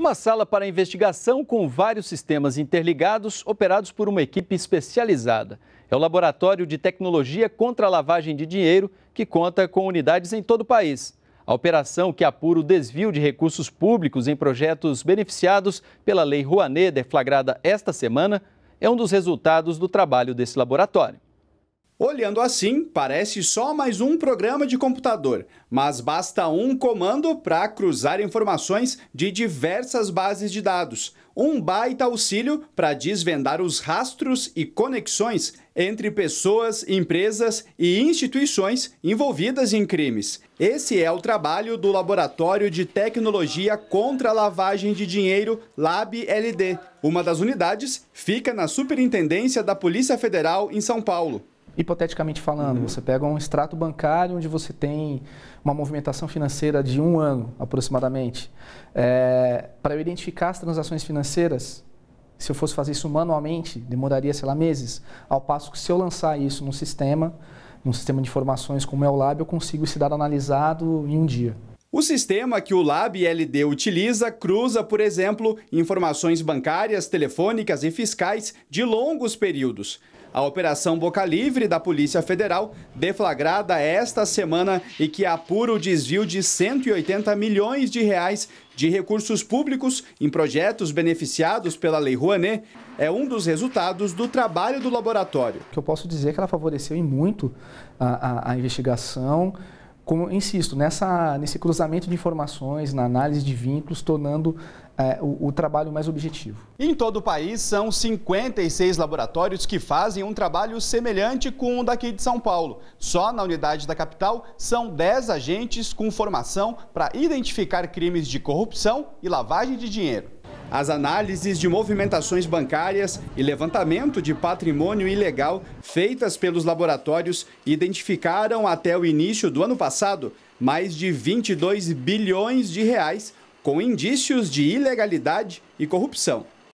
Uma sala para investigação com vários sistemas interligados operados por uma equipe especializada. É o Laboratório de Tecnologia contra a Lavagem de Dinheiro, que conta com unidades em todo o país. A operação, que apura o desvio de recursos públicos em projetos beneficiados pela Lei Rouanet, deflagrada esta semana, é um dos resultados do trabalho desse laboratório. Olhando assim, parece só mais um programa de computador, mas basta um comando para cruzar informações de diversas bases de dados. Um baita auxílio para desvendar os rastros e conexões entre pessoas, empresas e instituições envolvidas em crimes. Esse é o trabalho do Laboratório de Tecnologia contra a Lavagem de Dinheiro, LabLD. Uma das unidades fica na Superintendência da Polícia Federal em São Paulo hipoteticamente falando, uhum. você pega um extrato bancário onde você tem uma movimentação financeira de um ano aproximadamente. É, para eu identificar as transações financeiras, se eu fosse fazer isso manualmente, demoraria, sei lá, meses. Ao passo que se eu lançar isso num sistema, num sistema de informações como é o Lab, eu consigo esse dado analisado em um dia. O sistema que o Lab LD utiliza cruza, por exemplo, informações bancárias, telefônicas e fiscais de longos períodos. A Operação Boca Livre da Polícia Federal, deflagrada esta semana e que apura o desvio de 180 milhões de reais de recursos públicos em projetos beneficiados pela Lei Rouanet, é um dos resultados do trabalho do laboratório. O que eu posso dizer é que ela favoreceu em muito a, a, a investigação, como insisto, nessa, nesse cruzamento de informações, na análise de vínculos, tornando é, o, o, trabalho mais objetivo. Em todo o país, são 56 laboratórios que fazem um trabalho semelhante com o daqui de São Paulo. Só na unidade da capital, são 10 agentes com formação para identificar crimes de corrupção e lavagem de dinheiro. As análises de movimentações bancárias e levantamento de patrimônio ilegal feitas pelos laboratórios identificaram até o início do ano passado mais de 22 bilhões de reais com indícios de ilegalidade e corrupção.